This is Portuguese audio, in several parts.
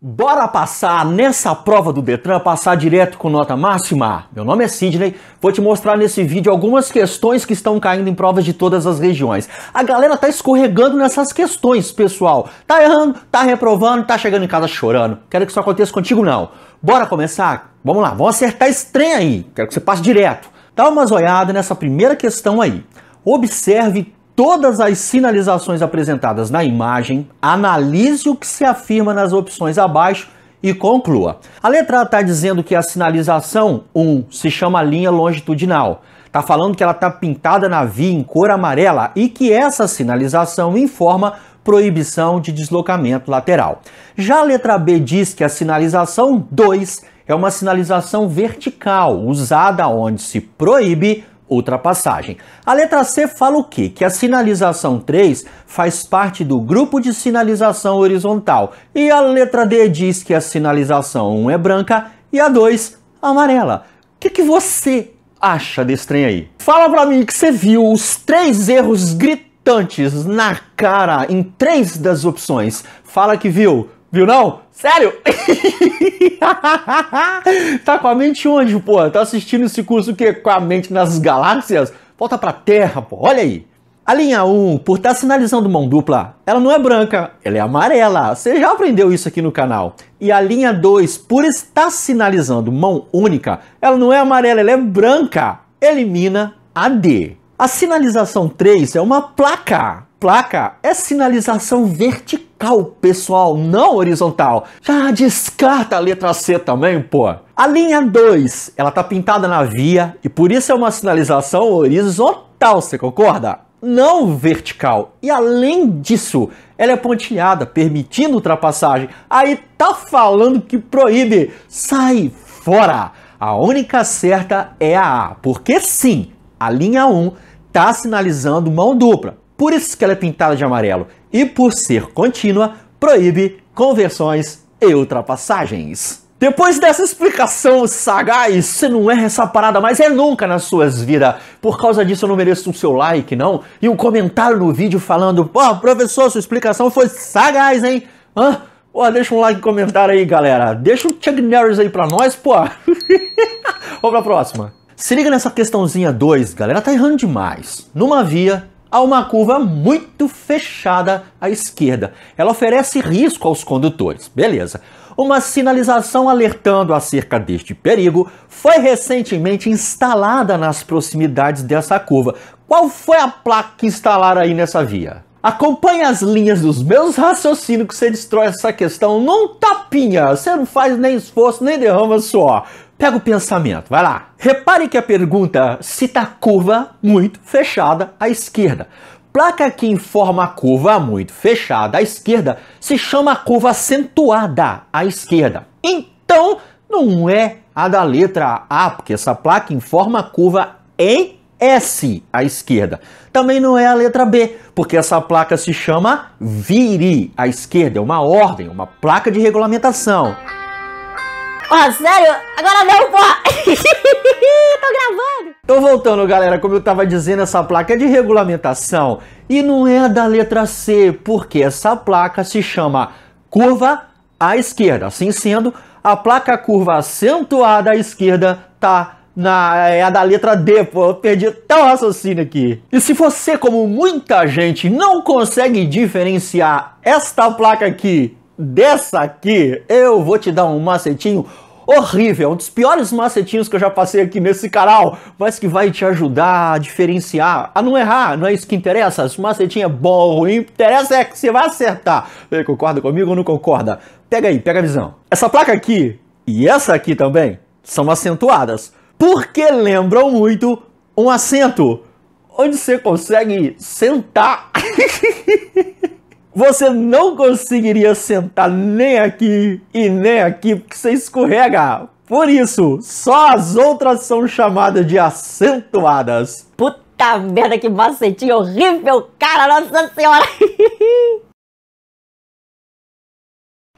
Bora passar nessa prova do Detran, passar direto com nota máxima? Meu nome é Sidney, vou te mostrar nesse vídeo algumas questões que estão caindo em provas de todas as regiões. A galera tá escorregando nessas questões, pessoal. Tá errando, tá reprovando, tá chegando em casa chorando. Quero que isso aconteça contigo não. Bora começar? Vamos lá, vamos acertar esse trem aí. Quero que você passe direto. Dá uma olhadas nessa primeira questão aí. Observe todas as sinalizações apresentadas na imagem, analise o que se afirma nas opções abaixo e conclua. A letra A está dizendo que a sinalização 1 um, se chama linha longitudinal. Está falando que ela está pintada na via em cor amarela e que essa sinalização informa proibição de deslocamento lateral. Já a letra B diz que a sinalização 2 é uma sinalização vertical, usada onde se proíbe ultrapassagem. A letra C fala o quê? Que a sinalização 3 faz parte do grupo de sinalização horizontal. E a letra D diz que a sinalização 1 é branca e a 2 amarela. O que, que você acha desse trem aí? Fala pra mim que você viu os três erros gritantes na cara em três das opções. Fala que viu. Viu não? Sério? tá com a mente onde, pô? Tá assistindo esse curso que com a mente nas galáxias? Volta pra Terra, pô. Olha aí. A linha 1, por estar tá sinalizando mão dupla, ela não é branca, ela é amarela. Você já aprendeu isso aqui no canal. E a linha 2, por estar sinalizando mão única, ela não é amarela, ela é branca. Elimina a D. A sinalização 3 é uma placa. Placa é sinalização vertical vertical, pessoal, não horizontal. Já descarta a letra C também, pô. A linha 2, ela tá pintada na via e por isso é uma sinalização horizontal, você concorda? Não vertical. E além disso, ela é pontilhada, permitindo ultrapassagem. Aí tá falando que proíbe. Sai fora! A única certa é a A, porque sim, a linha 1 está sinalizando mão dupla. Por isso que ela é pintada de amarelo e, por ser contínua, proíbe conversões e ultrapassagens. Depois dessa explicação sagaz, você ah, não erra é essa parada, mas é nunca nas suas vidas. Por causa disso eu não mereço o seu like, não. E um comentário no vídeo falando, pô, professor, sua explicação foi sagaz, hein? Hã? Pô, deixa um like e comentário aí, galera. Deixa um Chuck Norris aí pra nós, pô. Vamos pra próxima. Se liga nessa questãozinha 2, galera, tá errando demais. Numa via, a uma curva muito fechada à esquerda. Ela oferece risco aos condutores. Beleza. Uma sinalização alertando acerca deste perigo foi recentemente instalada nas proximidades dessa curva. Qual foi a placa que instalaram aí nessa via? Acompanhe as linhas dos meus raciocínios que você destrói essa questão num tapinha. Você não faz nem esforço, nem derrama suor. Pega o pensamento, vai lá. Repare que a pergunta cita tá a curva muito fechada à esquerda. Placa que informa a curva muito fechada à esquerda se chama curva acentuada à esquerda. Então, não é a da letra A, porque essa placa informa a curva em S à esquerda. Também não é a letra B, porque essa placa se chama vire à esquerda, é uma ordem, uma placa de regulamentação. Ó, oh, sério? Agora não, pô! Tô gravando! Tô voltando, galera. Como eu tava dizendo, essa placa é de regulamentação. E não é da letra C, porque essa placa se chama curva à esquerda. Assim sendo, a placa curva acentuada à esquerda tá na, é a da letra D, pô. Eu perdi até o raciocínio aqui. E se você, como muita gente, não consegue diferenciar esta placa aqui dessa aqui, eu vou te dar um macetinho horrível, um dos piores macetinhos que eu já passei aqui nesse canal, mas que vai te ajudar a diferenciar, a não errar, não é isso que interessa, se o macetinho é bom ou ruim, interessa é que você vai acertar. Você concorda comigo ou não concorda? Pega aí, pega a visão. Essa placa aqui e essa aqui também são acentuadas, porque lembram muito um acento, onde você consegue sentar... Você não conseguiria sentar nem aqui e nem aqui, porque você escorrega. Por isso, só as outras são chamadas de acentuadas. Puta merda, que macetinho horrível, cara, nossa senhora!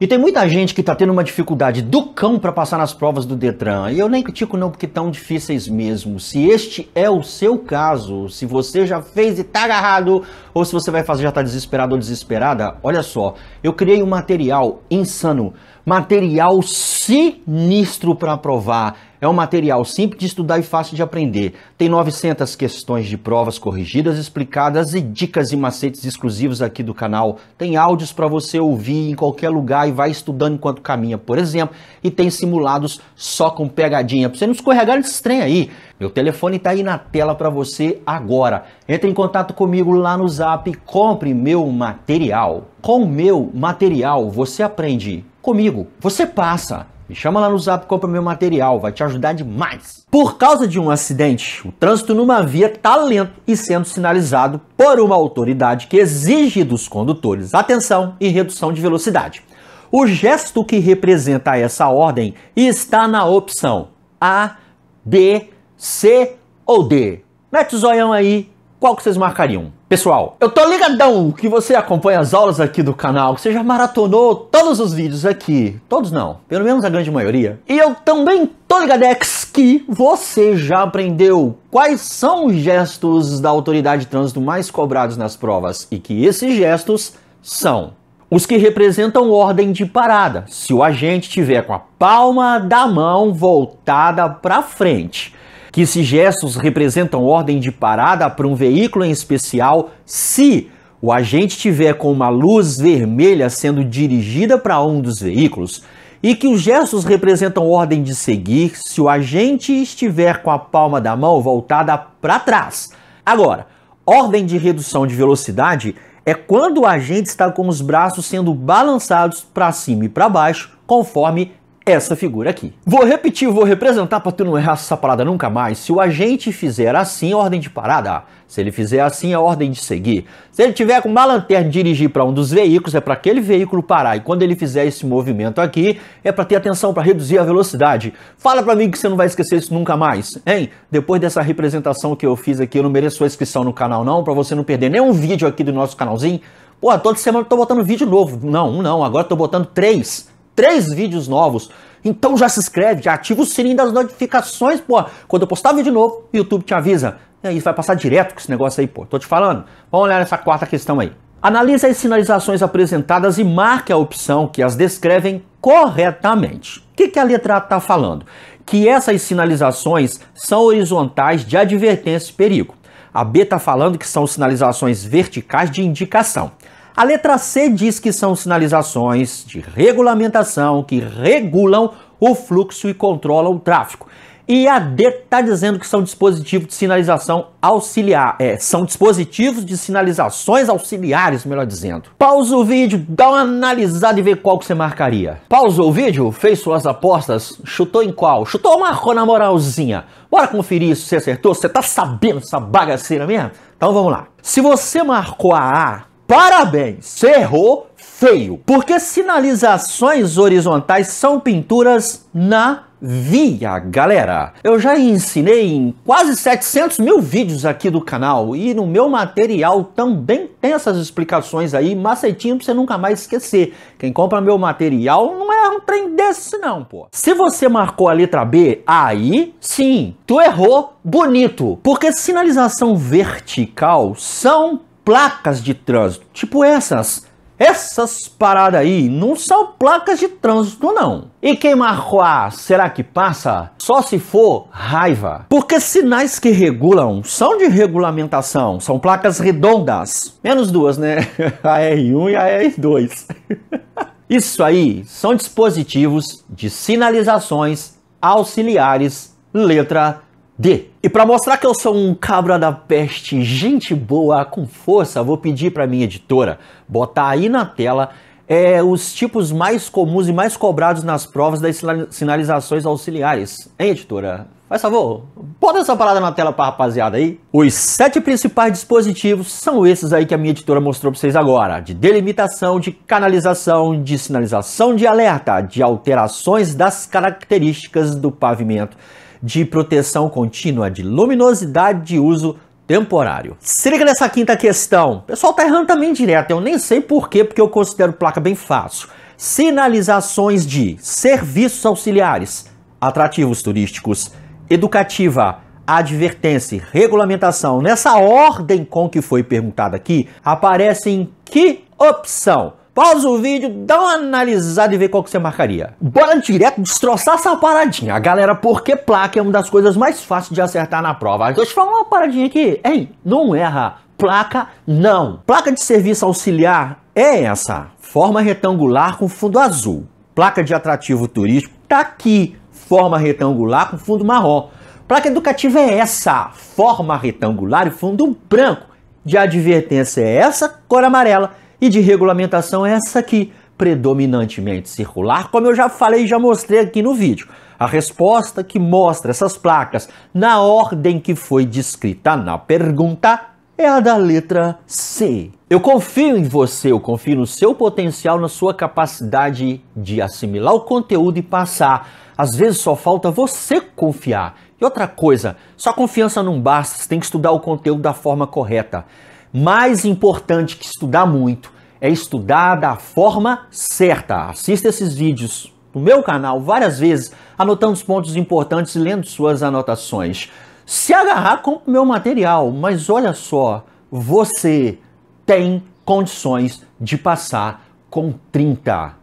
E tem muita gente que está tendo uma dificuldade do cão para passar nas provas do Detran. E eu nem critico não, porque tão difíceis mesmo. Se este é o seu caso, se você já fez e tá agarrado, ou se você vai fazer e já tá desesperado ou desesperada, olha só, eu criei um material insano, material sinistro para provar. É um material simples de estudar e fácil de aprender. Tem 900 questões de provas corrigidas, explicadas e dicas e macetes exclusivos aqui do canal. Tem áudios para você ouvir em qualquer lugar e vai estudando enquanto caminha, por exemplo. E tem simulados só com pegadinha, para você não escorregar nesse trem aí. Meu telefone está aí na tela para você agora. Entre em contato comigo lá no Zap e compre meu material. Com o meu material você aprende comigo. Você passa. Me chama lá no zap, compra meu material, vai te ajudar demais. Por causa de um acidente, o trânsito numa via está lento e sendo sinalizado por uma autoridade que exige dos condutores atenção e redução de velocidade. O gesto que representa essa ordem está na opção A, B, C ou D. Mete o zoião aí qual que vocês marcariam? Pessoal, eu tô ligadão que você acompanha as aulas aqui do canal, que você já maratonou todos os vídeos aqui. Todos não, pelo menos a grande maioria. E eu também tô ligadex que você já aprendeu quais são os gestos da autoridade de trânsito mais cobrados nas provas e que esses gestos são os que representam ordem de parada. Se o agente tiver com a palma da mão voltada para frente, que esses gestos representam ordem de parada para um veículo em especial se o agente tiver com uma luz vermelha sendo dirigida para um dos veículos e que os gestos representam ordem de seguir se o agente estiver com a palma da mão voltada para trás. Agora, ordem de redução de velocidade é quando o agente está com os braços sendo balançados para cima e para baixo, conforme essa figura aqui. Vou repetir, vou representar para tu não errar essa parada nunca mais. Se o agente fizer assim a ordem de parada, se ele fizer assim a ordem de seguir, se ele tiver com uma lanterna dirigir para um dos veículos, é para aquele veículo parar. E quando ele fizer esse movimento aqui, é para ter atenção, para reduzir a velocidade. Fala para mim que você não vai esquecer isso nunca mais, hein? Depois dessa representação que eu fiz aqui, eu não mereço sua inscrição no canal não, para você não perder nenhum vídeo aqui do nosso canalzinho. Pô, toda semana eu tô botando vídeo novo. Não, um não, agora eu tô botando três três vídeos novos. Então já se inscreve, já ativa o sininho das notificações, pô. Quando eu postar vídeo novo, o YouTube te avisa. E aí vai passar direto com esse negócio aí, pô. Tô te falando. Vamos olhar essa quarta questão aí. Analise as sinalizações apresentadas e marque a opção que as descrevem corretamente. O que, que a letra A está falando? Que essas sinalizações são horizontais de advertência e perigo. A B está falando que são sinalizações verticais de indicação. A letra C diz que são sinalizações de regulamentação que regulam o fluxo e controlam o tráfego. E a D está dizendo que são dispositivos de sinalização auxiliar. É, são dispositivos de sinalizações auxiliares, melhor dizendo. Pausa o vídeo, dá uma analisada e vê qual que você marcaria. Pausa o vídeo, fez suas apostas, chutou em qual? Chutou marcou na moralzinha. Bora conferir isso, você acertou? Você tá sabendo essa bagaceira mesmo? Então vamos lá. Se você marcou a A, Parabéns! Você errou feio. Porque sinalizações horizontais são pinturas na via, galera. Eu já ensinei em quase 700 mil vídeos aqui do canal e no meu material também tem essas explicações aí, macetinho pra você nunca mais esquecer. Quem compra meu material não é um trem desse não, pô. Se você marcou a letra B, aí sim, tu errou bonito. Porque sinalização vertical são placas de trânsito, tipo essas. Essas paradas aí não são placas de trânsito, não. E quem marroá será que passa? Só se for raiva. Porque sinais que regulam são de regulamentação, são placas redondas. Menos duas, né? A R1 e a R2. Isso aí são dispositivos de sinalizações auxiliares, letra D. E para mostrar que eu sou um cabra da peste, gente boa com força, vou pedir para minha editora botar aí na tela é, os tipos mais comuns e mais cobrados nas provas das sinalizações auxiliares. Hein, editora? Faz favor, bota essa parada na tela a rapaziada aí. Os sete principais dispositivos são esses aí que a minha editora mostrou para vocês agora. De delimitação, de canalização, de sinalização de alerta, de alterações das características do pavimento, de proteção contínua de luminosidade de uso temporário. Se liga nessa quinta questão. O pessoal tá errando também direto, eu nem sei porquê, porque eu considero placa bem fácil. Sinalizações de serviços auxiliares, atrativos turísticos, educativa, advertência, regulamentação, nessa ordem com que foi perguntado aqui, aparecem que opção? Pausa o vídeo, dá uma analisada e vê qual que você marcaria. Bora direto destroçar essa paradinha, galera, porque placa é uma das coisas mais fáceis de acertar na prova. Deixa eu te falar uma paradinha aqui. Ei, não erra. Placa, não. Placa de serviço auxiliar é essa. Forma retangular com fundo azul. Placa de atrativo turístico tá aqui. Forma retangular com fundo marrom. Placa educativa é essa. Forma retangular e fundo branco. De advertência é essa, cor amarela e de regulamentação é essa aqui, predominantemente circular, como eu já falei e já mostrei aqui no vídeo. A resposta que mostra essas placas na ordem que foi descrita na pergunta é a da letra C. Eu confio em você, eu confio no seu potencial, na sua capacidade de assimilar o conteúdo e passar. Às vezes só falta você confiar. E outra coisa, só confiança não basta, você tem que estudar o conteúdo da forma correta mais importante que estudar muito é estudar da forma certa. Assista esses vídeos no meu canal várias vezes, anotando os pontos importantes e lendo suas anotações. Se agarrar com o meu material, mas olha só, você tem condições de passar com 30.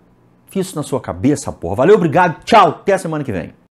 Fiz isso na sua cabeça, porra. Valeu, obrigado, tchau, até a semana que vem.